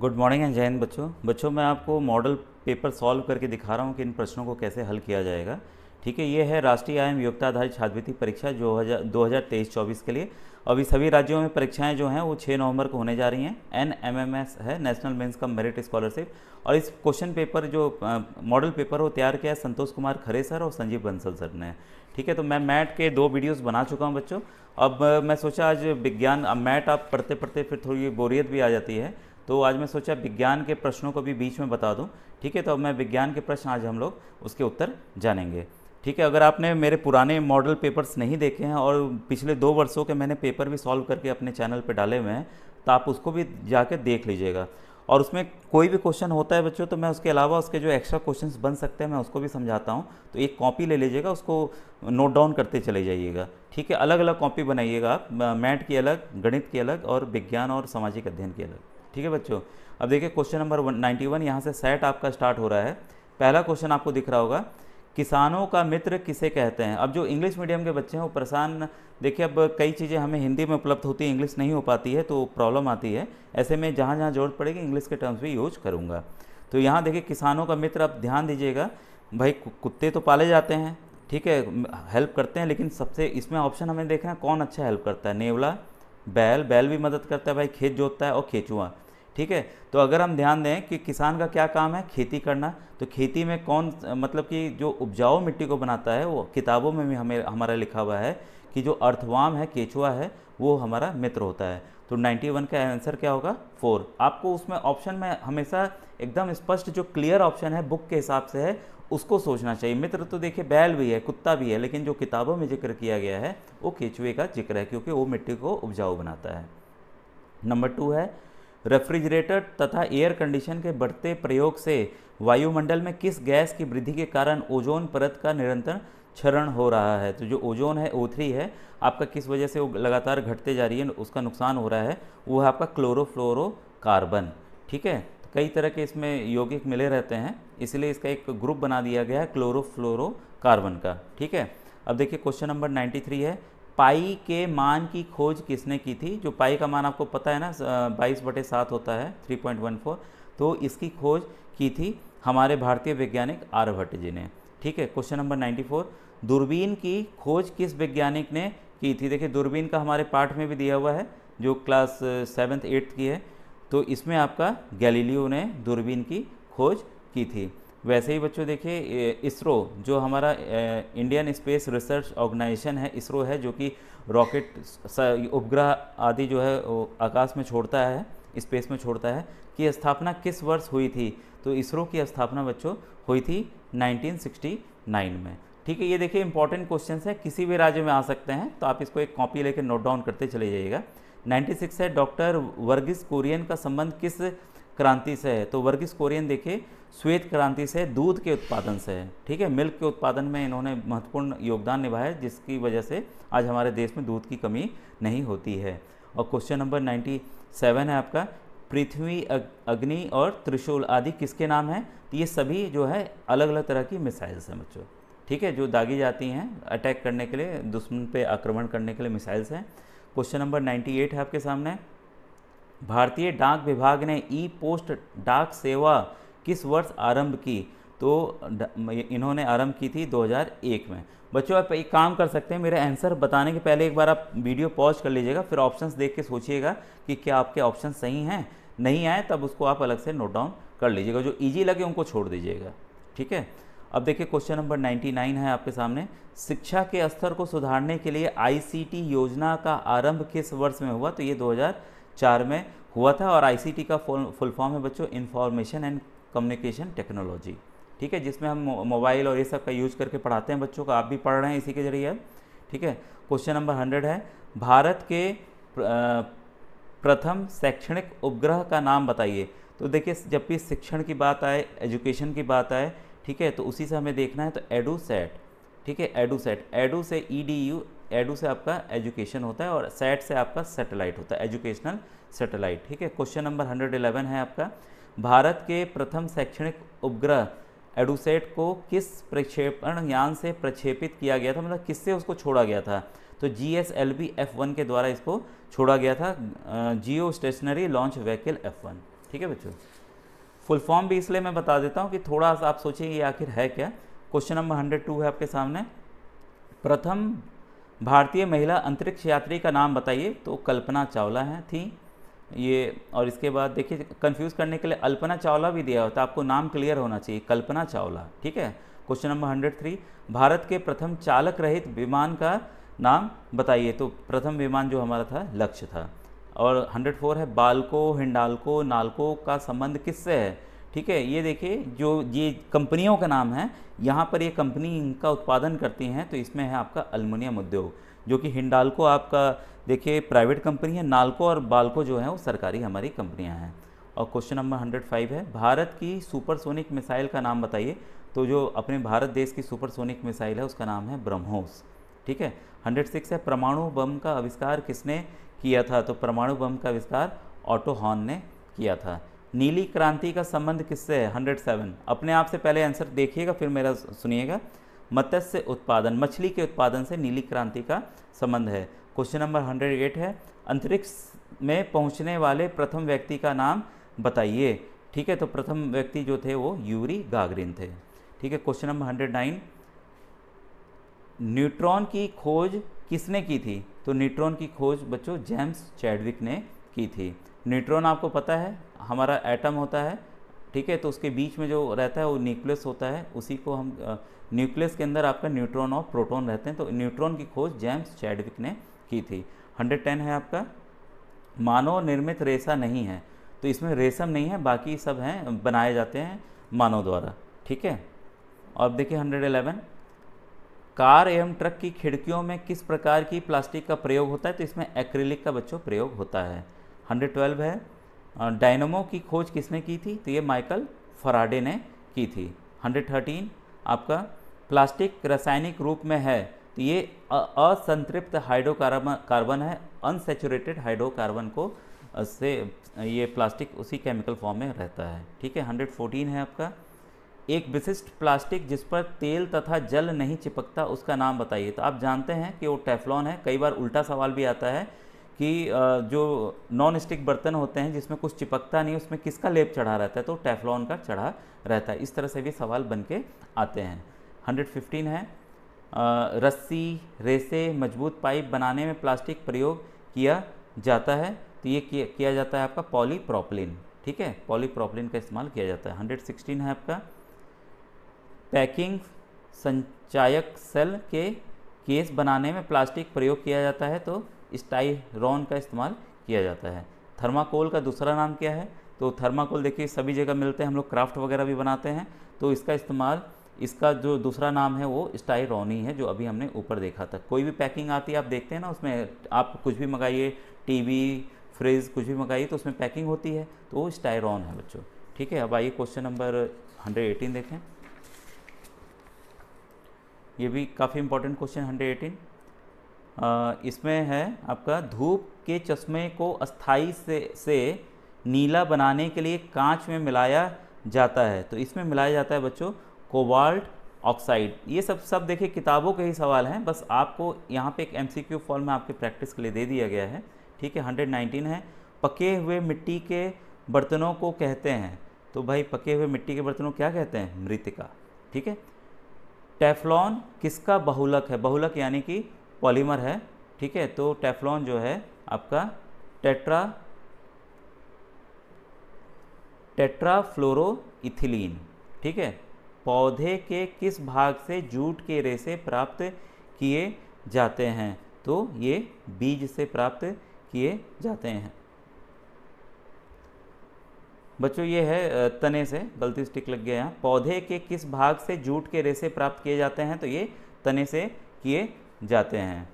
good morning and Jain बच्चों बच्चों मैं आपको मॉडल पेपर सॉल्व करके दिखा रहा हूँ कि इन प्रश्नों को कैसे हल किया जाएगा ठीक है ये है राष्ट्रीय आयम योग्यता आधारित छात्रवृत्ति परीक्षा जो हजार दो हज़ार तेईस चौबीस के लिए अभी सभी राज्यों में परीक्षाएं जो हैं वो 6 नवंबर को होने जा रही हैं एन एम एम एस है नेशनल मेंस का मेरिट स्कॉलरशिप और इस क्वेश्चन पेपर जो मॉडल पेपर वो तैयार किया है संतोष कुमार खरे सर और संजीव बंसल सर ने ठीक है तो मैं मैट के दो वीडियोस बना चुका हूं बच्चों अब मैं सोचा आज विज्ञान मैट आप पढ़ते पढ़ते फिर थोड़ी बोरियत भी आ जाती है तो आज मैं सोचा विज्ञान के प्रश्नों को भी बीच में बता दूँ ठीक है तो अब मैं विज्ञान के प्रश्न आज हम लोग उसके उत्तर जानेंगे ठीक है अगर आपने मेरे पुराने मॉडल पेपर्स नहीं देखे हैं और पिछले दो वर्षों के मैंने पेपर भी सॉल्व करके अपने चैनल पर डाले हुए हैं तो आप उसको भी जाके देख लीजिएगा और उसमें कोई भी क्वेश्चन होता है बच्चों तो मैं उसके अलावा उसके जो एक्स्ट्रा क्वेश्चंस बन सकते हैं मैं उसको भी समझाता हूँ तो एक कॉपी ले लीजिएगा उसको नोट डाउन करते चले जाइएगा ठीक है अलग अलग कॉपी बनाइएगा आप मैट की अलग गणित की अलग और विज्ञान और सामाजिक अध्ययन की अलग ठीक है बच्चों अब देखिए question number one ninety one यहाँ से सेट आपका स्टार्ट हो रहा है पहला क्वेश्चन आपको दिख रहा होगा किसानों का मित्र किसे कहते हैं अब जो इंग्लिश मीडियम के बच्चे हैं वो परेशान देखिए अब कई चीज़ें हमें हिंदी में उपलब्ध होती है इंग्लिश नहीं हो पाती है तो प्रॉब्लम आती है ऐसे में जहाँ जहाँ जरूरत पड़ेगी इंग्लिश के टर्म्स भी यूज करूँगा तो यहाँ देखिए किसानों का मित्र आप ध्यान दीजिएगा भाई कुत्ते तो पाले जाते हैं ठीक है हेल्प करते हैं लेकिन सबसे इसमें ऑप्शन हमें देखना है कौन अच्छा हेल्प करता है नेवला बैल बैल भी मदद करता है भाई खेत जोतता है और खेचुआ ठीक है तो अगर हम ध्यान दें कि किसान का क्या काम है खेती करना तो खेती में कौन मतलब कि जो उपजाऊ मिट्टी को बनाता है वो किताबों में भी हमें हमारा लिखा हुआ है कि जो अर्थवाम है केचुआ है वो हमारा मित्र होता है तो 91 का आंसर क्या होगा फोर आपको उसमें ऑप्शन में हमेशा एकदम स्पष्ट जो क्लियर ऑप्शन है बुक के हिसाब से है उसको सोचना चाहिए मित्र तो देखिए बैल भी है कुत्ता भी है लेकिन जो किताबों में जिक्र किया गया है वो केचुए का जिक्र है क्योंकि वो मिट्टी को उपजाऊ बनाता है नंबर टू है रेफ्रिजरेटर तथा एयर कंडीशन के बढ़ते प्रयोग से वायुमंडल में किस गैस की वृद्धि के कारण ओजोन परत का निरंतर क्षरण हो रहा है तो जो ओजोन है ओ थ्री है आपका किस वजह से वो लगातार घटते जा रही है उसका नुकसान हो रहा है वो है आपका कार्बन ठीक है तो कई तरह के इसमें यौगिक मिले रहते हैं इसलिए इसका एक ग्रुप बना दिया गया है क्लोरोफ्लोरो कार्बन का ठीक है अब देखिए क्वेश्चन नंबर 93 है पाई के मान की खोज किसने की थी जो पाई का मान आपको पता है ना बाईस बटे सात होता है थ्री पॉइंट वन फोर तो इसकी खोज की थी हमारे भारतीय वैज्ञानिक आर्यभट्ट जी ने ठीक है क्वेश्चन नंबर नाइन्टी फोर दूरबीन की खोज किस वैज्ञानिक ने की थी देखिए दूरबीन का हमारे पाठ में भी दिया हुआ है जो क्लास सेवन्थ एट्थ की है तो इसमें आपका गैलीलियो ने दूरबीन की खोज की थी वैसे ही बच्चों देखिए इसरो जो हमारा इंडियन स्पेस रिसर्च ऑर्गेनाइजेशन है इसरो है जो कि रॉकेट उपग्रह आदि जो है आकाश में छोड़ता है स्पेस में छोड़ता है की स्थापना किस वर्ष हुई थी तो इसरो की स्थापना बच्चों हुई थी 1969 में ठीक है ये देखिए इंपॉर्टेंट क्वेश्चन है किसी भी राज्य में आ सकते हैं तो आप इसको एक कॉपी लेकर नोट डाउन करते चले जाइएगा 96 है डॉक्टर वर्गिस कुरियन का संबंध किस क्रांति से है तो वर्गीस कोरियन देखिए श्वेत क्रांति से दूध के उत्पादन से है ठीक है मिल्क के उत्पादन में इन्होंने महत्वपूर्ण योगदान निभाया जिसकी वजह से आज हमारे देश में दूध की कमी नहीं होती है और क्वेश्चन नंबर नाइन्टी सेवन है आपका पृथ्वी अग्नि और त्रिशूल आदि किसके नाम हैं तो ये सभी जो है अलग अलग तरह की मिसाइल्स हैं बच्चों ठीक है जो दागी जाती हैं अटैक करने के लिए दुश्मन पे आक्रमण करने के लिए मिसाइल्स हैं क्वेश्चन नंबर एट है आपके सामने भारतीय डाक विभाग ने ई पोस्ट डाक सेवा किस वर्ष आरंभ की तो इन्होंने आरंभ की थी 2001 में बच्चों आप एक काम कर सकते हैं मेरे आंसर बताने के पहले एक बार आप वीडियो पॉज कर लीजिएगा फिर ऑप्शंस देख के सोचिएगा कि क्या आपके ऑप्शन सही हैं नहीं आए तब उसको आप अलग से नोट डाउन कर लीजिएगा जो ईजी लगे उनको छोड़ दीजिएगा ठीक है अब देखिए क्वेश्चन नंबर 99 है आपके सामने शिक्षा के स्तर को सुधारने के लिए आईसीटी योजना का आरंभ किस वर्ष में हुआ तो ये 2000 चार में हुआ था और आई का फुल फॉर्म है बच्चों इन्फॉर्मेशन एंड कम्युनिकेशन टेक्नोलॉजी ठीक है जिसमें हम मोबाइल और ये सब का यूज करके पढ़ाते हैं बच्चों को आप भी पढ़ रहे हैं इसी के जरिए ठीक है क्वेश्चन नंबर हंड्रेड है भारत के प्रथम शैक्षणिक उपग्रह का नाम बताइए तो देखिए जब भी शिक्षण की बात आए एजुकेशन की बात आए ठीक है तो उसी से हमें देखना है तो एडू ठीक है एडू एडू से ई डी यू एडू से आपका एजुकेशन होता है और सेट से आपका सेटेलाइट होता है एजुकेशनल सेटेलाइट ठीक है क्वेश्चन नंबर हंड्रेड इलेवन है आपका भारत के प्रथम शैक्षणिक उपग्रह एडुसेट को किस प्रक्षेपण यान से प्रक्षेपित किया गया था मतलब किससे उसको छोड़ा गया था तो G S L B F one के द्वारा इसको छोड़ा गया था geostationary launch vehicle F one ठीक है बच्चों फुल फॉर्म भी इसलिए मैं बता देता हूँ कि थोड़ा सा आप सोचिए आखिर है क्या क्वेश्चन नंबर हंड्रेड टू है आपके सामने प्रथम भारतीय महिला अंतरिक्ष यात्री का नाम बताइए तो कल्पना चावला हैं थी ये और इसके बाद देखिए कंफ्यूज करने के लिए अल्पना चावला भी दिया होता है आपको नाम क्लियर होना चाहिए कल्पना चावला ठीक है question number hundred three Bharat के प्रथम चालक रहित विमान का नाम बताइए तो प्रथम विमान जो हमारा था लक्ष्य था और हंड्रेड फोर है बालको हिंडालको नालको का संबंध किससे है ठीक है ये देखिए जो ये कंपनियों का नाम है यहाँ पर ये कंपनी इनका उत्पादन करती हैं तो इसमें है आपका अल्मोनियम उद्योग जो कि हिंडालको आपका देखिए प्राइवेट कंपनी है नालको और बालको जो है वो सरकारी हमारी कंपनियाँ हैं और क्वेश्चन नंबर हंड्रेड फाइव है भारत की सुपरसोनिक मिसाइल का नाम बताइए तो जो अपने भारत देश की सुपरसोनिक मिसाइल है उसका नाम है ब्रह्मोस ठीक है हंड्रेड सिक्स है परमाणु बम का आविष्कार किसने किया था तो परमाणु बम का आविष्कार ऑटो हॉर्न ने किया था नीली क्रांति का संबंध किससे है 107 अपने आप से पहले आंसर देखिएगा फिर मेरा सुनिएगा मत्स्य उत्पादन मछली के उत्पादन से नीली क्रांति का संबंध है क्वेश्चन नंबर 108 है अंतरिक्ष में पहुंचने वाले प्रथम व्यक्ति का नाम बताइए ठीक है तो प्रथम व्यक्ति जो थे वो यूरी गागरिन थे ठीक है क्वेश्चन नंबर नाइन न्यूट्रॉन की खोज किसने की थी तो न्यूट्रॉन की खोज बच्चों जेम्स चैडविक ने की थी न्यूट्रॉन आपको पता है हमारा एटम होता है ठीक है तो उसके बीच में जो रहता है वो न्यूक्लियस होता है उसी को हम न्यूक्लियस के अंदर आपका न्यूट्रॉन और प्रोटॉन रहते हैं तो न्यूट्रॉन की खोज जेम्स चैडविक ने की थी 110 है आपका मानव निर्मित रेशा नहीं है तो इसमें रेशम नहीं है बाकी सब हैं बनाए जाते हैं मानव द्वारा ठीक है और देखिए हंड्रेड कार एवं ट्रक की खिड़कियों में किस प्रकार की प्लास्टिक का प्रयोग होता है तो इसमें एक्रिलिक का बच्चों प्रयोग होता है 112 है डायनमो की खोज किसने की थी तो ये माइकल फराडे ने की थी 113 आपका प्लास्टिक रासायनिक रूप में है तो ये असंतृप्त हाइड्रोकार्बन कार्बन है अनसेचुरेटेड हाइड्रोकार्बन को से ये प्लास्टिक उसी केमिकल फॉर्म में रहता है ठीक है 114 है आपका एक विशिष्ट प्लास्टिक जिस पर तेल तथा जल नहीं चिपकता उसका नाम बताइए तो आप जानते हैं कि वो टेफलॉन है कई बार उल्टा सवाल भी आता है कि जो नॉन स्टिक बर्तन होते हैं जिसमें कुछ चिपकता नहीं उसमें किसका लेप चढ़ा रहता है तो टेफलॉन का चढ़ा रहता है इस तरह से भी सवाल बन के आते हैं 115 है रस्सी रेसे मजबूत पाइप बनाने में प्लास्टिक प्रयोग किया जाता है तो ये किया जाता है आपका पॉलीप्रॉपलिन ठीक है पॉलीप्रॉपलिन का इस्तेमाल किया जाता है हंड्रेड है आपका पैकिंग संचायक सेल के केस बनाने में प्लास्टिक प्रयोग किया जाता है तो स्टाइरोन का इस्तेमाल किया जाता है थर्माकोल का दूसरा नाम क्या है तो थर्माकोल देखिए सभी जगह मिलते हैं हम लोग क्राफ्ट वगैरह भी बनाते हैं तो इसका इस्तेमाल इसका जो दूसरा नाम है वो स्टाइरोनी है जो अभी हमने ऊपर देखा था कोई भी पैकिंग आती है आप देखते हैं ना उसमें आप कुछ भी मंगाइए टीवी फ्रिज कुछ भी मंगाइए तो उसमें पैकिंग होती है तो वो स्टाइरोन है बच्चों ठीक है अब आइए क्वेश्चन नंबर 118 देखें ये भी काफ़ी इंपॉर्टेंट क्वेश्चन एटीन इसमें है आपका धूप के चश्मे को अस्थाई से से नीला बनाने के लिए कांच में मिलाया जाता है तो इसमें मिलाया जाता है बच्चों कोबाल्ट ऑक्साइड ये सब सब देखिए किताबों के ही सवाल हैं बस आपको यहाँ पे एक एमसीक्यू फॉर्म में आपके प्रैक्टिस के लिए दे दिया गया है ठीक है 119 है पके हुए मिट्टी के बर्तनों को कहते हैं तो भाई पके हुए मिट्टी के बर्तनों क्या कहते हैं मृतिका ठीक है टेफलॉन किसका बहुलक है बहुलक यानी कि पॉलीमर है ठीक है तो टेफ्लॉन जो है आपका टेट्रा टेट्राफ्लोरोइथिलीन ठीक है पौधे के किस भाग से जूट के रेसे प्राप्त किए जाते हैं तो ये बीज से प्राप्त किए जाते हैं बच्चों ये है तने से गलती स्टिक लग गया यहाँ पौधे के किस भाग से जूट के रेसे प्राप्त किए जाते हैं तो ये तने से किए जाते हैं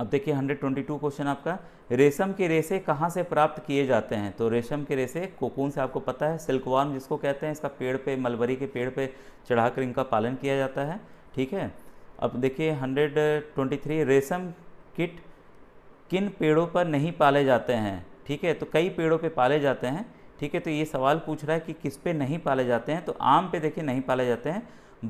अब देखिए 122 क्वेश्चन आपका रेशम के रेशे कहाँ से प्राप्त किए जाते हैं तो रेशम के रेसे कोकून से आपको पता है सिल्कवार्म जिसको कहते हैं इसका पेड़ पे मलबरी के पेड़ पे चढ़ाकर इनका पालन किया जाता है ठीक है अब देखिए 123 रेशम किट किन पेड़ों पर नहीं पाले जाते हैं ठीक है तो कई पेड़ों पे पाले जाते हैं ठीक है तो ये सवाल पूछ रहा है कि किस पे नहीं पाले जाते हैं तो आम पे देखिए नहीं पाले जाते हैं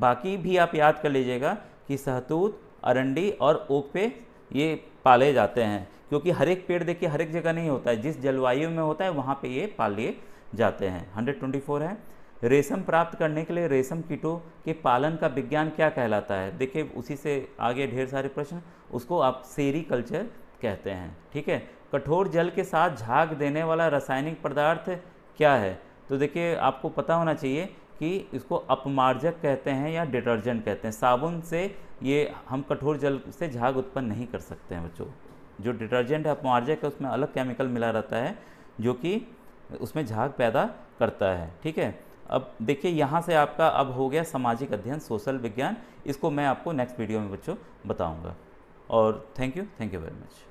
बाकी भी आप याद कर लीजिएगा कि सहतूत अरंडी और ओक पे ये पाले जाते हैं क्योंकि हर एक पेड़ देखिए हर एक जगह नहीं होता है जिस जलवायु में होता है वहाँ पे ये पाले जाते हैं 124 है रेशम प्राप्त करने के लिए रेशम कीटों के पालन का विज्ञान क्या कहलाता है देखिए उसी से आगे ढेर सारे प्रश्न उसको आप सेरी कल्चर कहते हैं ठीक है कठोर जल के साथ झाग देने वाला रासायनिक पदार्थ क्या है तो देखिए आपको पता होना चाहिए कि इसको अपमार्जक कहते हैं या डिटर्जेंट कहते हैं साबुन से ये हम कठोर जल से झाग उत्पन्न नहीं कर सकते हैं बच्चों जो डिटर्जेंट है अपमार्जक है उसमें अलग केमिकल मिला रहता है जो कि उसमें झाग पैदा करता है ठीक है अब देखिए यहाँ से आपका अब हो गया सामाजिक अध्ययन सोशल विज्ञान इसको मैं आपको नेक्स्ट वीडियो में बच्चों बताऊँगा और thank you thank you very much